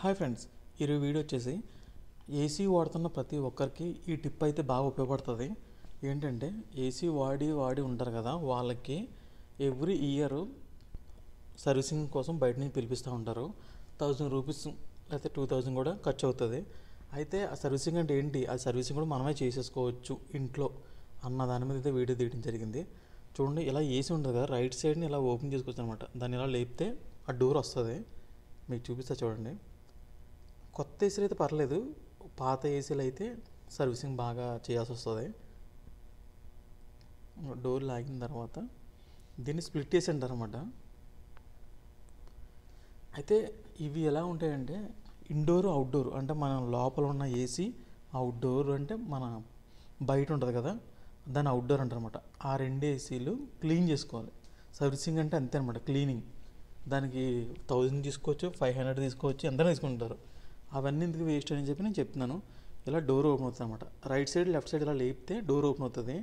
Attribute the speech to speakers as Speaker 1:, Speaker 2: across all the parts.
Speaker 1: hi friends ఈరోజు video వచ్చేసి AC వాడుతున్న ప్రతి ఒక్కరికి ఈ టిప్ అయితే బాగా ఉపయోగపడుతుంది ఏంటంటే ఏసీ వాడి వాడి ఉంటారు కదా వాళ్ళకి ఎవ్రీ ఇయర్ సర్వీసింగ్ కోసం బయట నుంచి పిలిపిస్తూ ఉంటారు థౌజండ్ రూపీస్ లేకపోతే టూ థౌజండ్ కూడా ఖర్చు అవుతుంది అయితే ఆ సర్వీసింగ్ అంటే ఏంటి ఆ సర్వీసింగ్ కూడా మనమే చేసేసుకోవచ్చు ఇంట్లో అన్న దాని మీద అయితే వీడియో తీయడం జరిగింది చూడండి ఇలా ఏసీ ఉంటుంది కదా రైట్ సైడ్ని ఇలా ఓపెన్ చేసుకోవచ్చు అనమాట దాన్ని ఇలా లేపితే ఆ డోర్ వస్తుంది మీకు చూపిస్తా చూడండి కొత్త ఏసీలు అయితే పర్లేదు పాత ఏసీలు అయితే సర్వీసింగ్ బాగా చేయాల్సి వస్తుంది డోర్ లాగిన తర్వాత దీన్ని స్ప్లిట్ చేసి అనమాట అయితే ఇవి ఎలా ఉంటాయంటే ఇండోర్ అవుట్డోర్ అంటే మన లోపల ఉన్న ఏసీ అవుట్డోర్ అంటే మన బయట ఉంటుంది కదా దాన్ని అవుట్డోర్ అంటారనమాట ఆ రెండు ఏసీలు క్లీన్ చేసుకోవాలి సర్వీసింగ్ అంటే అంతే అనమాట క్లీనింగ్ దానికి థౌజండ్ తీసుకోవచ్చు ఫైవ్ హండ్రెడ్ తీసుకోవచ్చు ఎంత తీసుకుంటారు అవన్నీ ఎందుకు వేస్ట్ అని చెప్పి నేను చెప్తున్నాను ఇలా డోర్ ఓపెన్ అవుతుంది అనమాట రైట్ సైడ్ లెఫ్ట్ సైడ్ ఇలా లేపితే డోర్ ఓపెన్ అవుతుంది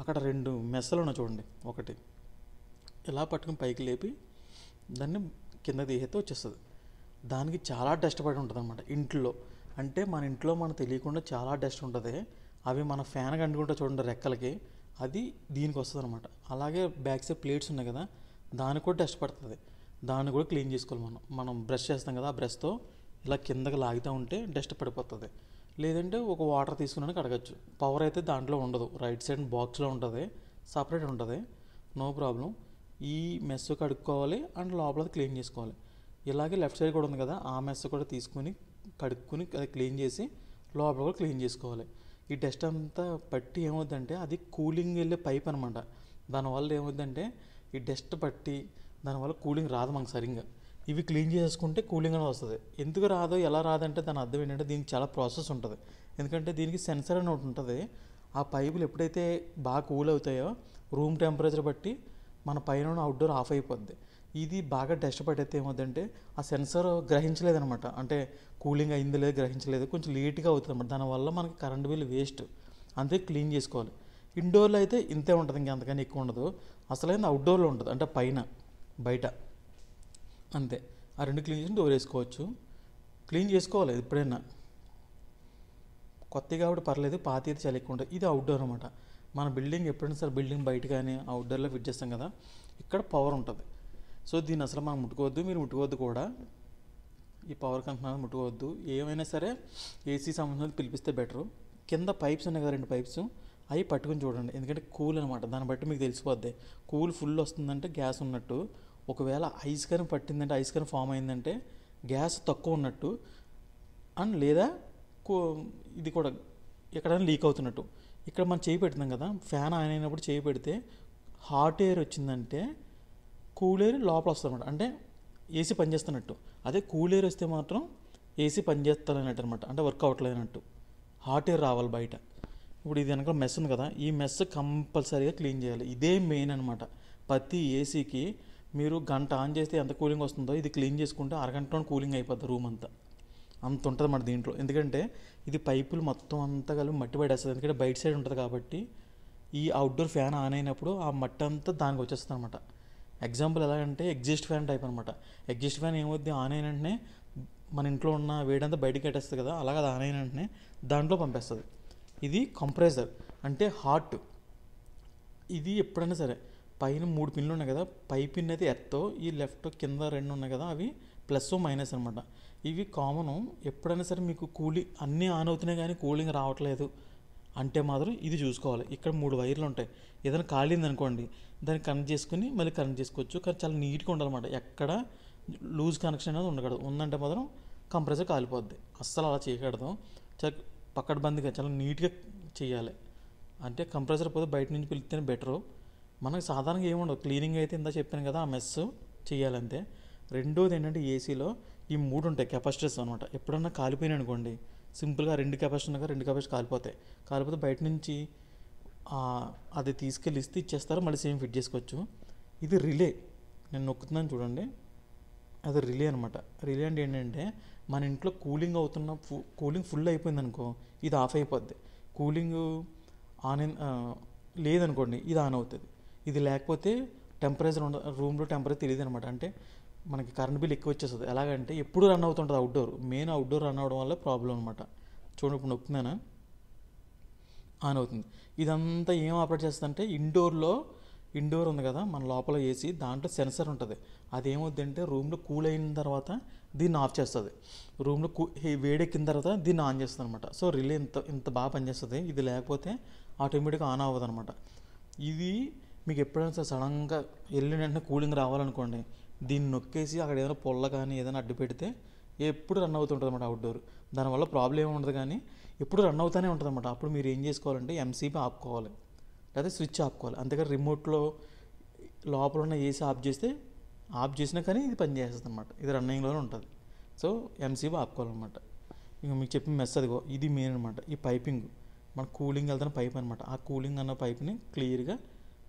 Speaker 1: అక్కడ రెండు మెస్సలు ఉన్నాయి చూడండి ఒకటి ఇలా పట్టుకుని పైకి లేపి దాన్ని కింద తీసేస్తే వచ్చేస్తుంది దానికి చాలా డస్ట్ పడి ఉంటుంది అనమాట ఇంట్లో అంటే మన ఇంట్లో మనం తెలియకుండా చాలా డస్ట్ ఉంటుంది అవి మన ఫ్యాన్ కంటుకుంటే చూడండి రెక్కలకి అది దీనికి వస్తుంది అనమాట అలాగే బ్యాక్ సైడ్ ప్లేట్స్ ఉన్నాయి కదా దానికి కూడా డస్ట్ పడుతుంది దాన్ని కూడా క్లీన్ చేసుకోవాలి మనం మనం బ్రష్ చేస్తాం కదా ఆ బ్రష్తో ఇలా కిందకి లాగుతూ ఉంటే డస్ట్ పడిపోతుంది లేదంటే ఒక వాటర్ తీసుకుని కడగచ్చు పవర్ అయితే దాంట్లో ఉండదు రైట్ సైడ్ బాక్స్లో ఉంటుంది సపరేట్ ఉంటుంది నో ప్రాబ్లం ఈ మెస్ కడుక్కోవాలి అండ్ లోపల క్లీన్ చేసుకోవాలి ఇలాగే లెఫ్ట్ సైడ్ కూడా ఉంది కదా ఆ మెస్ కూడా తీసుకుని కడుక్కుని అది క్లీన్ చేసి లోపల కూడా క్లీన్ చేసుకోవాలి ఈ డస్ట్ అంతా పట్టి ఏమవుద్దంటే అది కూలింగ్ వెళ్ళే పైప్ అనమాట దానివల్ల ఏమవుతుందంటే ఈ డస్ట్ పట్టి దానివల్ల కూలింగ్ రాదు మనకు సరిగ్గా ఇవి క్లీన్ చేసుకుంటే కూలింగ్ అని వస్తుంది ఎందుకు రాదో ఎలా రాదంటే దాని అర్థం ఏంటంటే దీనికి చాలా ప్రాసెస్ ఉంటుంది ఎందుకంటే దీనికి సెన్సర్ అని ఒకటి ఉంటుంది ఆ పైపులు ఎప్పుడైతే బాగా కూల్ అవుతాయో రూమ్ టెంపరేచర్ బట్టి మన పైన అవుట్డోర్ ఆఫ్ అయిపోద్ది ఇది బాగా డస్ట్ పడైతే ఏమవుతుందంటే ఆ సెన్సర్ గ్రహించలేదనమాట అంటే కూలింగ్ అయింది లేదు గ్రహించలేదు కొంచెం లేట్గా అవుతుంది అనమాట దానివల్ల మనకి కరెంట్ బిల్ వేస్ట్ అంతే క్లీన్ చేసుకోవాలి ఇండోర్లో అయితే ఇంతే ఉంటుంది ఇంకెంతకని ఎక్కువ ఉండదు అసలైన అవుట్డోర్లో ఉంటుంది అంటే పైన బయట అంతే ఆ రెండు క్లీన్ చేసి డోర్ వేసుకోవచ్చు క్లీన్ చేసుకోవాలి ఎప్పుడైనా కొత్తగా కాబట్టి పర్లేదు పాత అయితే చాలా ఎక్కువ ఉంటుంది ఇది అవుట్డోర్ అనమాట మన బిల్డింగ్ ఎప్పుడైనా సరే బిల్డింగ్ బయట కానీ అవుట్డోర్లో ఫిట్ చేస్తాం కదా ఇక్కడ పవర్ ఉంటుంది సో దీన్ని అసలు మనం ముట్టుకోవద్దు మీరు ముట్టుకోవద్దు కూడా ఈ పవర్ కంకణాలు ముట్టుకోవద్దు ఏమైనా సరే ఏసీ సంబంధించిన పిలిపిస్తే బెటరు కింద పైప్స్ ఉన్నాయి కదా రెండు పైప్స్ అవి పట్టుకుని చూడండి ఎందుకంటే కూల్ అనమాట దాన్ని బట్టి మీకు తెలిసిపోద్ది కూల్ ఫుల్ వస్తుందంటే గ్యాస్ ఉన్నట్టు ఒకవేళ ఐస్ క్రీమ్ పట్టిందంటే ఐస్ క్రీమ్ ఫామ్ అయిందంటే గ్యాస్ తక్కువ ఉన్నట్టు అండ్ లేదా ఇది కూడా ఎక్కడైనా లీక్ అవుతున్నట్టు ఇక్కడ మనం చేయి పెడుతున్నాం కదా ఫ్యాన్ ఆన్ అయినప్పుడు చేయి పెడితే హాట్ ఎయిర్ వచ్చిందంటే కూల్ ఎయిర్ లోపల వస్తుందన్నమాట అంటే ఏసీ పనిచేస్తున్నట్టు అదే కూల్ ఎయిర్ వస్తే మాత్రం ఏసీ పనిచేస్తలేనట్టు అనమాట అంటే వర్క్ అవ్వట్లేనట్టు హాట్ ఎయిర్ రావాలి బయట ఇప్పుడు ఇది వెనకాల మెస్ ఉంది కదా ఈ మెస్ కంపల్సరీగా క్లీన్ చేయాలి ఇదే మెయిన్ అనమాట ప్రతి ఏసీకి మీరు గంట ఆన్ చేస్తే ఎంత కూలింగ్ వస్తుందో ఇది క్లీన్ చేసుకుంటే అరగంటలో కూలింగ్ అయిపోద్ది రూమ్ అంతా అంత ఉంటుంది మన దీంట్లో ఎందుకంటే ఇది పైపులు మొత్తం అంతా కలిపి మట్టి పడేస్తుంది ఎందుకంటే బయట సైడ్ ఉంటుంది కాబట్టి ఈ అవుట్డోర్ ఫ్యాన్ ఆన్ అయినప్పుడు ఆ మట్టి అంతా దానికి వచ్చేస్తుంది అనమాట ఎగ్జాంపుల్ ఎలా అంటే ఎగ్జిస్ట్ ఫ్యాన్ టైప్ అనమాట ఎగ్జిస్ట్ ఫ్యాన్ ఏమవుద్ది ఆన్ అయిన వెంటనే మన ఇంట్లో ఉన్న వేడంతా బయటకి కట్టేస్తుంది కదా అలాగే అది ఆన్ అయిన వెంటనే దాంట్లో పంపేస్తుంది ఇది కంప్రెసర్ అంటే హాట్ ఇది ఎప్పుడైనా సరే పైన మూడు పిన్లు ఉన్నాయి కదా పై పిన్ అయితే ఎత్తో ఈ లెఫ్ట్ కింద రెండు ఉన్నాయి కదా అవి ప్లస్ మైనస్ అనమాట ఇవి కామను ఎప్పుడైనా సరే మీకు కూలింగ్ అన్నీ ఆన్ అవుతున్నాయి కానీ కూలింగ్ రావట్లేదు అంటే మాత్రం ఇది చూసుకోవాలి ఇక్కడ మూడు వైర్లు ఉంటాయి ఏదైనా ఖాళీ అనుకోండి దాన్ని కనెక్ట్ చేసుకుని మళ్ళీ కనెక్ట్ చేసుకోవచ్చు కానీ చాలా నీట్గా ఉండాలన్నమాట ఎక్కడ లూజ్ కనెక్షన్ అనేది ఉండకూడదు ఉందంటే మాత్రం కంప్రెసర్ కాలిపోద్ది అస్సలు అలా చేయకూడదు చాలా బందిగా చాలా నీట్గా చేయాలి అంటే కంప్రెసర్ పోతే బయట నుంచి పిలిస్తేనే బెటరు మనకి సాధారణంగా ఏముండదు క్లీనింగ్ అయితే ఇందా చెప్పాను కదా ఆ మెస్ చేయాలంతే రెండోది ఏంటంటే ఏసీలో ఈ మూడు ఉంటాయి కెపాసిటీస్ అనమాట ఎప్పుడన్నా కాలిపోయినా అనుకోండి సింపుల్గా రెండు కెపాసిటీ ఉన్నాక రెండు కెపాసిటీ కాలిపోతాయి కాలిపోతే బయట నుంచి అది తీసుకెళ్ళి ఇస్తే ఇచ్చేస్తారు మళ్ళీ సేమ్ ఫిట్ చేసుకోవచ్చు ఇది రిలే నేను నొక్కుతున్నాను చూడండి అది రిలే అనమాట రిలే అంటే ఏంటంటే మన ఇంట్లో కూలింగ్ అవుతున్న కూలింగ్ ఫుల్ అయిపోయింది అనుకో ఇది ఆఫ్ అయిపోద్ది కూలింగ్ ఆన్ లేదనుకోండి ఇది ఆన్ అవుతుంది ఇది లేకపోతే టెంపరేచర్ ఉండ రూమ్లో టెంపరేచర్ తెలియదు అనమాట అంటే మనకి కరెంట్ బిల్ ఎక్కువ వచ్చేస్తుంది ఎలాగంటే ఎప్పుడు రన్ అవుతుంటుంది అవుట్డోర్ మెయిన్ అవుట్డోర్ రన్ అవడం వల్ల ప్రాబ్లం అనమాట చూడండి ఇప్పుడు నొప్పుందానా ఆన్ అవుతుంది ఇదంతా ఏం ఆపరేట్ చేస్తుందంటే ఇండోర్లో ఇండోర్ ఉంది కదా మన లోపల ఏసీ దాంట్లో సెన్సర్ ఉంటుంది అదేమవుద్ది అంటే రూమ్లో కూల్ అయిన తర్వాత దీన్ని ఆఫ్ చేస్తుంది రూమ్లో కూ వేడెక్కిన తర్వాత దీన్ని ఆన్ చేస్తుంది అనమాట సో రిలే ఇంత ఇంత బాగా పనిచేస్తుంది ఇది లేకపోతే ఆటోమేటిక్గా ఆన్ అవ్వదు అనమాట ఇది మీకు ఎప్పుడైనా సడన్గా వెళ్ళిన వెంటనే కూలింగ్ రావాలనుకోండి దీన్ని నొక్కేసి అక్కడ ఏదైనా పొల్ల కానీ ఏదైనా అడ్డు పెడితే ఎప్పుడు రన్ అవుతుంటుంది అనమాట అవుట్డోర్ దానివల్ల ప్రాబ్లం ఏమి ఉండదు కానీ ఎప్పుడు రన్ అవుతూనే ఉంటుంది అనమాట అప్పుడు మీరు ఏం చేసుకోవాలంటే ఎంసీబీ ఆపుకోవాలి లేదా స్విచ్ ఆపుకోవాలి అంతేకాదు రిమోట్లో లోపల ఉన్న ఏసీ ఆఫ్ చేస్తే ఆఫ్ చేసినా కానీ ఇది పనిచేస్తుంది అనమాట ఇది రన్నింగ్లోనే ఉంటుంది సో ఎంసీబీ ఆపుకోవాలన్నమాట ఇంక మీకు చెప్పిన మెస్ అదిగో ఇది మెయిన్ అనమాట ఈ పైపింగ్ మన కూలింగ్ వెళ్తున్న పైప్ అనమాట ఆ కూలింగ్ అన్న పైప్ని క్లియర్గా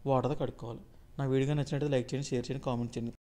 Speaker 1: వాటర్తో కడుక్కోవాలి నా వీడియో నచ్చినట్లయితే లైక్ చేయండి షేర్ చేయండి కామెంట్ చేయండి